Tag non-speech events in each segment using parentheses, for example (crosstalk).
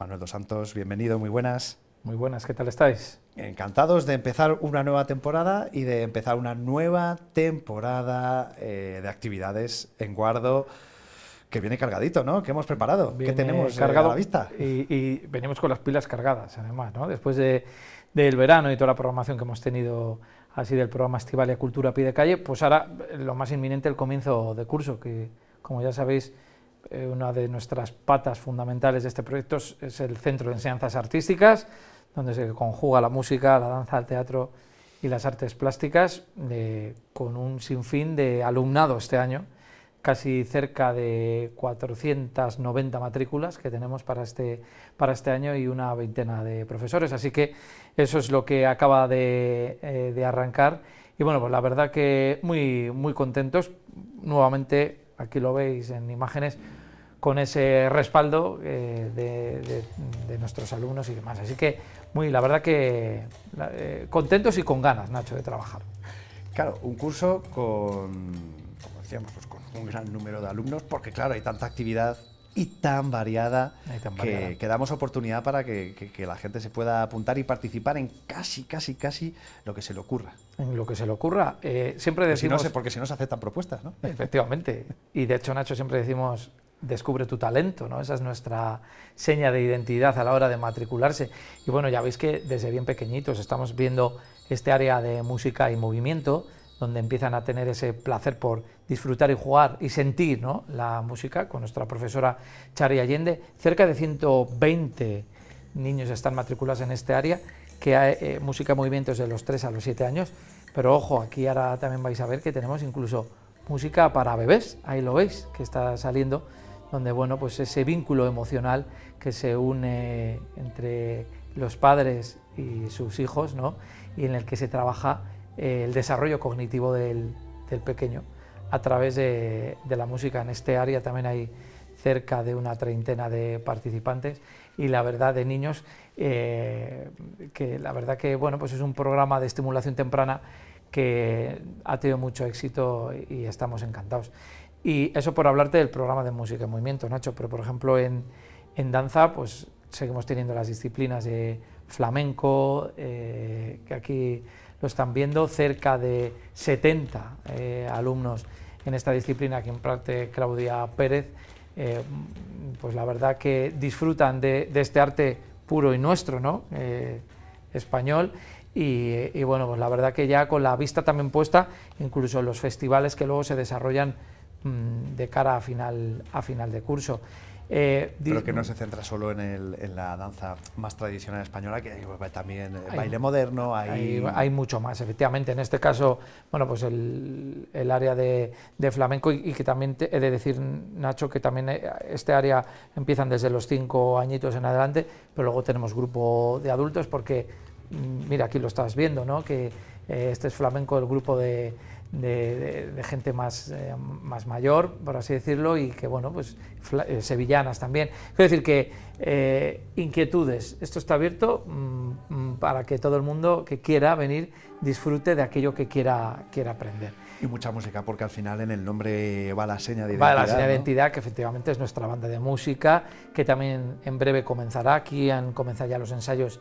Manuel dos Santos, bienvenido, muy buenas. Muy buenas, ¿qué tal estáis? Encantados de empezar una nueva temporada y de empezar una nueva temporada eh, de actividades en Guardo que viene cargadito, ¿no? ¿Qué hemos preparado? que ¿Qué tenemos eh, cargado a la vista? Y, venimos con las pilas cargadas, además, ¿no? Después de, del verano y toda la programación que hemos tenido así del programa Estival y Cultura Pide calle, pues ahora lo más inminente el comienzo de curso, que como ya sabéis eh, una de nuestras patas fundamentales de este proyecto es, el Centro de Enseñanzas Artísticas, donde se conjuga la música, la danza, el teatro y las artes plásticas, eh, con un sinfín de alumnado este año, casi cerca de 490 matrículas que tenemos para este, para este año y una veintena de profesores. Así que eso es lo que acaba de, eh, arrancar. Y bueno, pues la verdad que muy, muy contentos. Nuevamente aquí lo veis en imágenes, con ese respaldo eh, de, nuestros alumnos y demás. Así que, muy, la verdad que eh, contentos y con ganas, Nacho, de trabajar. Claro, un curso con, como decíamos, pues con un gran número de alumnos, porque claro, hay tanta actividad y tan variada, Que, damos oportunidad para que, la gente se pueda apuntar y participar en casi, casi, casi lo que se le ocurra. En lo que se le ocurra. Eh, siempre decimos... no sé, porque si no se aceptan propuestas, ¿no? (laughs) Efectivamente. Y de hecho, Nacho, siempre decimos, descubre tu talento, ¿no? Esa es nuestra seña de identidad a la hora de matricularse. Y bueno, ya veis que desde bien pequeñitos estamos viendo este área de música y movimiento, donde empiezan a tener ese placer por disfrutar y jugar y sentir la música, con nuestra profesora Chari Allende. Cerca de 120 niños están matriculados en este área, que hay eh, música y movimientos de los 3 a los 7 años, pero ojo, aquí ahora también vais a ver que tenemos incluso música para bebés, ahí lo veis, que está saliendo, donde bueno, pues ese vínculo emocional que se une entre los padres y sus hijos, ¿no? y en el que se trabaja el desarrollo cognitivo del, pequeño a través de, la música. En este área también hay cerca de una treintena de participantes y la verdad de niños eh, que la verdad que bueno pues es un programa de estimulación temprana que ha tenido mucho éxito y estamos encantados. Y eso por hablarte del programa de música en movimiento, Nacho, pero por ejemplo en, en danza pues seguimos teniendo las disciplinas de flamenco, eh, que aquí lo están viendo, cerca de 70 eh, alumnos en esta disciplina que parte Claudia Pérez, eh, pues la verdad que disfrutan de, este arte puro y nuestro, ¿no? español. Y, bueno, pues la verdad que ya con la vista también puesta, incluso en los festivales que luego se desarrollan mm, de cara a final, a final de curso. Eh, pero que no se centra solo en, la danza más tradicional española, que eh, pues, también eh, baile moderno. Hay... hay... mucho más, efectivamente. En este caso, bueno, pues el, área de, flamenco y, que también he de decir, Nacho, que también este área empiezan desde los cinco añitos en adelante, pero luego tenemos grupo de adultos porque, mm, mira, aquí lo estás viendo, ¿no? Que este es flamenco, el grupo de, de, gente más, eh, más mayor, por así decirlo, y que, bueno, pues eh, sevillanas también. Quiero decir que eh, inquietudes, esto está abierto mm, mm, para que todo el mundo que quiera venir disfrute de aquello que quiera, quiera aprender. Y mucha música, porque al final en el nombre va la seña de identidad. Va la seña de identidad, que efectivamente es nuestra banda de música, que también en breve comenzará. Aquí han comenzado ya los ensayos,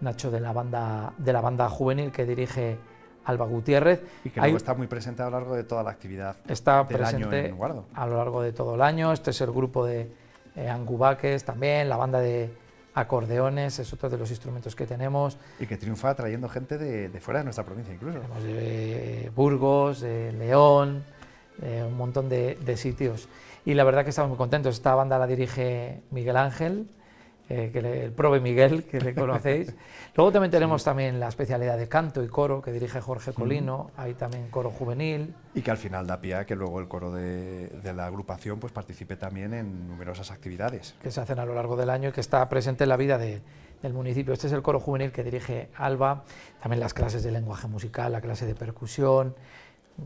Nacho, de la banda, de la banda juvenil que dirige Alba Gutiérrez. Y que luego está muy presente a lo largo de toda la actividad está del presente año en A lo largo de todo el año. Este es el grupo de eh, Angubaques también, la banda de acordeones, es otro de los instrumentos que tenemos. Y que triunfa trayendo gente de, fuera de nuestra provincia incluso. de eh, Burgos, de León, eh, un montón de, de sitios. Y la verdad que estamos muy contentos. Esta banda la dirige Miguel Ángel, eh, que el Prove Miguel, que le conocéis. (laughs) Luego también tenemos también la especialidad de canto y coro, que dirige Jorge mm. Colino, hay también coro juvenil. Y que al final da pie a que luego el coro de, la agrupación pues participe también en numerosas actividades. Que se hacen a lo largo del año y que está presente en la vida del municipio. Este es el coro juvenil que dirige Alba, también las clases de lenguaje musical, la clase de percusión,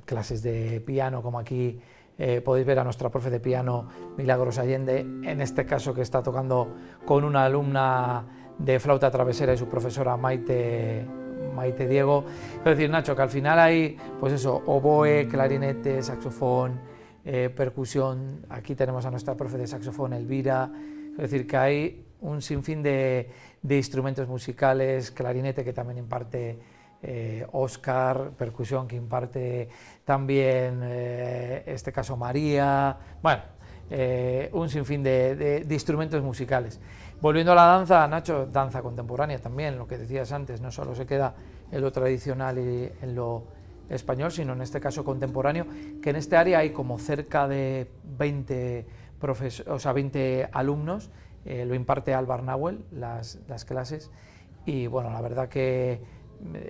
clases de piano como aquí eh, podéis ver a nuestra profe de piano Milagros Allende, en este caso que está tocando con una alumna de flauta travesera y su profesora Maite, Maite Diego. Es decir, Nacho, que al final hay, pues eso, oboe, clarinete, saxofón, eh, percusión. Aquí tenemos a nuestra profe de saxofón Elvira. Es decir, que hay un sinfín de, de instrumentos musicales, clarinete que también imparte Oscar, eh, percusión que imparte también, eh, este caso María, bueno, eh, un sinfín de, instrumentos musicales. Volviendo a la danza, Nacho, danza contemporánea también, lo que decías antes, no solo se queda en lo tradicional y en lo español, sino en este caso contemporáneo, que en este área hay como cerca de 20, profes o 20 alumnos, lo imparte Alvar Nahuel, las clases, y bueno, la verdad que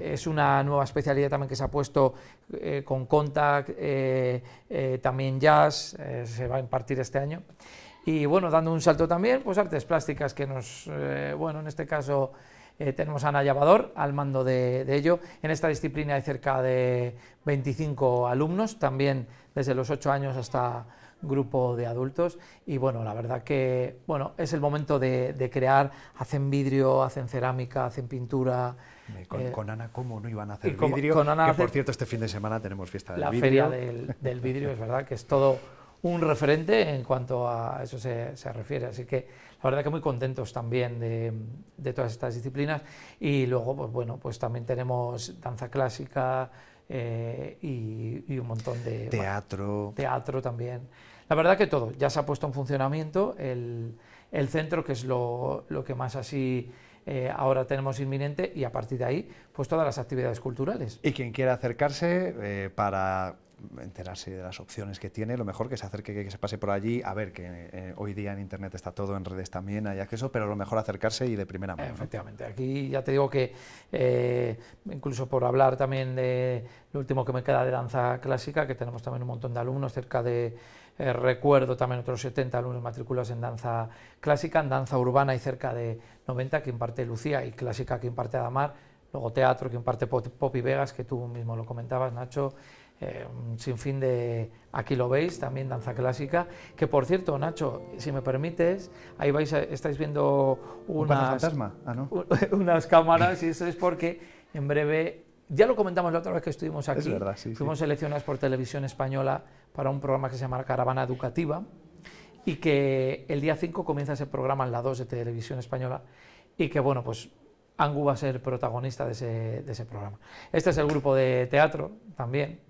es una nueva especialidad también que se ha puesto eh, con Contact, eh, eh, también Jazz, se va a impartir este año. Y bueno, dando un salto también, pues artes plásticas que nos, bueno, en este caso tenemos a Ana Llavador al mando de, ello. En esta disciplina hay cerca de 25 alumnos, también desde los 8 años hasta grupo de adultos y bueno, la verdad que bueno, es el momento de crear, hacen vidrio, hacen cerámica, hacen pintura, eh, con, Ana, ¿cómo no iban a hacer vidrio? que, por cierto, este fin de semana tenemos fiesta del vidrio. La feria del, vidrio, es verdad, que es todo un referente en cuanto a eso se, refiere. Así que la verdad que muy contentos también de, todas estas disciplinas. Y luego, pues bueno, pues también tenemos danza clásica eh, y, un montón de... Teatro. teatro también. La verdad que todo. Ya se ha puesto en funcionamiento el, centro, que es lo, lo que más así eh, ahora tenemos inminente y a partir de ahí, pues todas las actividades culturales. Y quien quiera acercarse eh, para enterarse de las opciones que tiene, lo mejor que se acerque, que, se pase por allí, a ver, que eh, hoy día en Internet está todo, en redes también hay acceso, pero lo mejor acercarse y de primera mano. Efectivamente, aquí ya te digo que, incluso por hablar también de lo último que me queda de danza clásica, que tenemos también un montón de alumnos, cerca de eh, recuerdo también otros 70 alumnos matriculados en danza clásica, en danza urbana y cerca de 90 que imparte Lucía y clásica que imparte Adamar, luego teatro que imparte Pop y Vegas, que tú mismo lo comentabas, Nacho, eh, sin fin de, aquí lo veis, también danza clásica, que por cierto, Nacho, si me permites, ahí vais, estáis viendo unas, ah, (laughs) unas cámaras y eso es porque en breve, ya lo comentamos la otra vez que estuvimos aquí, fuimos seleccionadas seleccionados por Televisión Española para un programa que se llama Caravana Educativa y que el día 5 comienza ese programa en la 2 de Televisión Española y que, bueno, pues Angu va a ser protagonista de ese, programa. Este es el grupo de teatro también,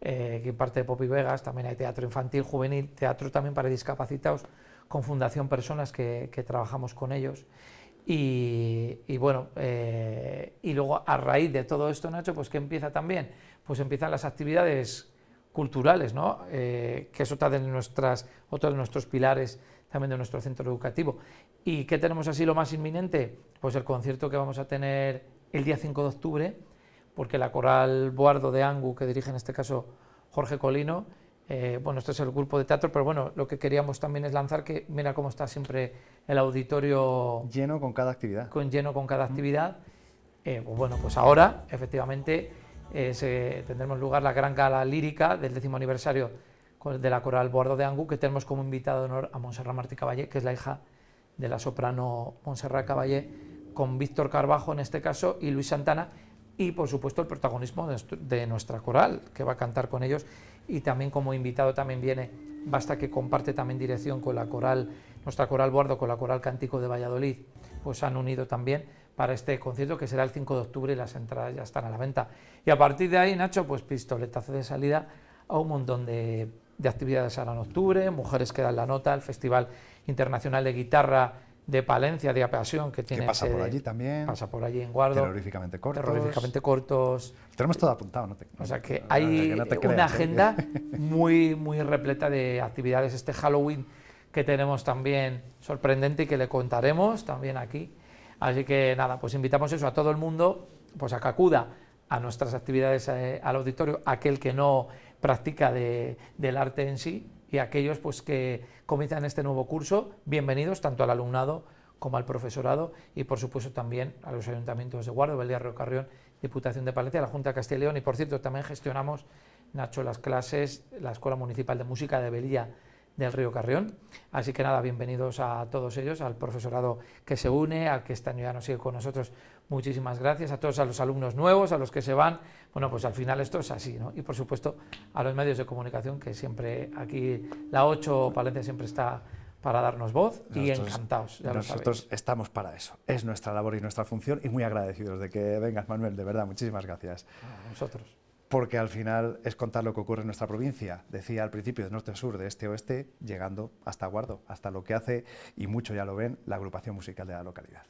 eh, parte de Pop y Vegas, también hay teatro infantil, juvenil, teatro también para discapacitados, con Fundación Personas que, trabajamos con ellos. Y, bueno, eh, y luego a raíz de todo esto, Nacho, pues ¿qué empieza también? Pues empiezan las actividades culturales, ¿no? Eh, que es otra de, nuestras, otro de nuestros pilares también de nuestro centro educativo. ¿Y qué tenemos así lo más inminente? Pues el concierto que vamos a tener el día 5 de octubre, porque la coral Boardo de Angu, que dirige en este caso Jorge Colino, eh, bueno, este es el grupo de teatro, pero bueno, lo que queríamos también es lanzar que mira cómo está siempre el auditorio... Lleno con cada actividad. Con, lleno con cada actividad. Eh, pues bueno, pues ahora, efectivamente eh, tendremos lugar la gran gala lírica del décimo aniversario de la coral Bordo de Angu que tenemos como invitado de honor a Montserrat Martí Caballé, que es la hija de la soprano Montserrat Caballé, con Víctor Carvajo en este caso y Luis Santana, y por supuesto el protagonismo de, de nuestra coral, que va a cantar con ellos, y también como invitado también viene basta que comparte también dirección con la coral, nuestra coral bordo con la coral Cántico de Valladolid, pues han unido también para este concierto que será el 5 de octubre y las entradas ya están a la venta. Y a partir de ahí, Nacho, pues pistoletazo de salida a un montón de, de actividades ahora en octubre, Mujeres que dan la nota, el Festival Internacional de Guitarra de Palencia, de Apeación, que tiene... Que pasa por allí también. Pasa por allí en Guardo. Terroríficamente cortos. Terroríficamente cortos. Tenemos todo apuntado, ¿no? Te, o sea que hay una ¿eh? agenda (laughs) muy, muy repleta de actividades. Este Halloween que tenemos también sorprendente y que le contaremos también aquí. Así que nada, pues invitamos eso a todo el mundo, pues a que acuda a nuestras actividades eh, al auditorio, aquel que no practica del arte en sí, y aquellos pues, que comienzan este nuevo curso, bienvenidos tanto al alumnado como al profesorado y por supuesto también a los ayuntamientos de Guardo, Belía, Río Carrión, Diputación de Palencia, la Junta de Castilla y León y por cierto también gestionamos, Nacho, las clases, la Escuela Municipal de Música de Belía del río Carrión. Así que nada, bienvenidos a todos ellos, al profesorado que se une, al que este año ya nos sigue con nosotros. Muchísimas gracias a todos a los alumnos nuevos, a los que se van. Bueno, pues al final esto es así, ¿no? Y por supuesto a los medios de comunicación, que siempre aquí la 8 Palencia siempre está para darnos voz y encantados. nosotros estamos para eso. Es nuestra labor y nuestra función y muy agradecidos de que vengas, Manuel. De verdad, muchísimas gracias. A nosotros porque al final es contar lo que ocurre en nuestra provincia. Decía al principio, de norte a sur, de este a oeste, llegando hasta Guardo, hasta lo que hace, y mucho ya lo ven, la agrupación musical de la localidad.